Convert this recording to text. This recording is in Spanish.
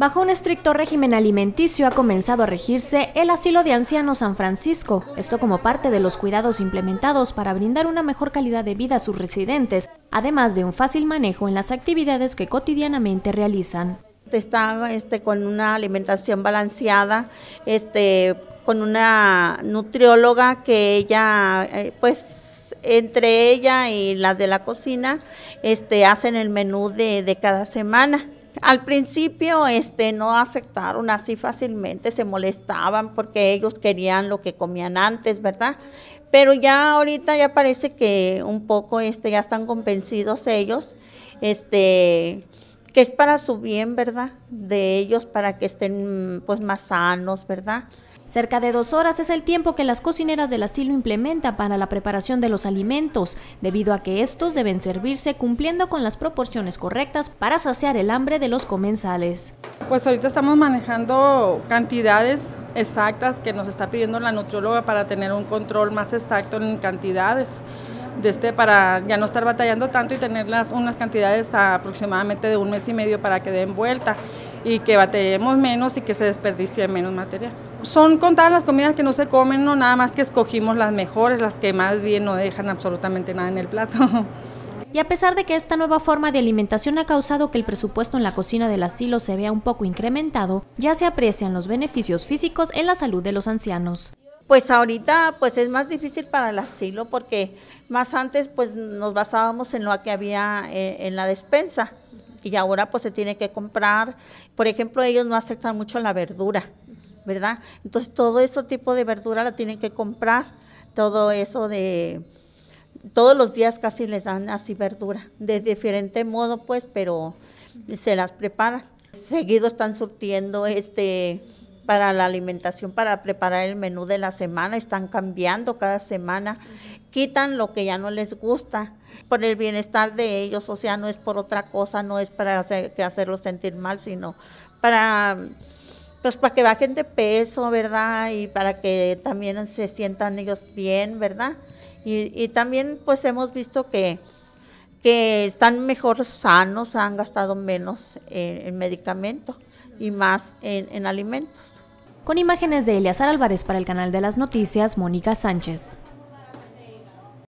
Bajo un estricto régimen alimenticio ha comenzado a regirse el asilo de ancianos San Francisco, esto como parte de los cuidados implementados para brindar una mejor calidad de vida a sus residentes, además de un fácil manejo en las actividades que cotidianamente realizan. Está este, con una alimentación balanceada, este, con una nutrióloga que ella, eh, pues entre ella y las de la cocina, este, hacen el menú de, de cada semana al principio este, no aceptaron así fácilmente, se molestaban porque ellos querían lo que comían antes, ¿verdad? Pero ya ahorita ya parece que un poco este, ya están convencidos ellos, este, que es para su bien, ¿verdad? De ellos, para que estén pues más sanos, ¿verdad? Cerca de dos horas es el tiempo que las cocineras del asilo implementan para la preparación de los alimentos, debido a que estos deben servirse cumpliendo con las proporciones correctas para saciar el hambre de los comensales. Pues ahorita estamos manejando cantidades exactas que nos está pidiendo la nutrióloga para tener un control más exacto en cantidades. De este, para ya no estar batallando tanto y tenerlas unas cantidades aproximadamente de un mes y medio para que den vuelta y que batallemos menos y que se desperdicie menos material son contadas las comidas que no se comen, no nada más que escogimos las mejores, las que más bien no dejan absolutamente nada en el plato. Y a pesar de que esta nueva forma de alimentación ha causado que el presupuesto en la cocina del asilo se vea un poco incrementado, ya se aprecian los beneficios físicos en la salud de los ancianos. Pues ahorita pues es más difícil para el asilo porque más antes pues nos basábamos en lo que había eh, en la despensa y ahora pues se tiene que comprar. Por ejemplo, ellos no aceptan mucho la verdura, entonces todo ese tipo de verdura la tienen que comprar, todo eso de, todos los días casi les dan así verdura, de diferente modo pues, pero se las preparan. Seguido están surtiendo este para la alimentación, para preparar el menú de la semana, están cambiando cada semana, quitan lo que ya no les gusta, por el bienestar de ellos, o sea, no es por otra cosa, no es para que hacerlos sentir mal, sino para pues para que bajen de peso, ¿verdad? Y para que también se sientan ellos bien, ¿verdad? Y, también pues hemos visto que, que están mejor sanos, han gastado menos en, medicamento y más en, en alimentos. Con imágenes de Eleazar Álvarez para el canal de las noticias, Mónica Sánchez.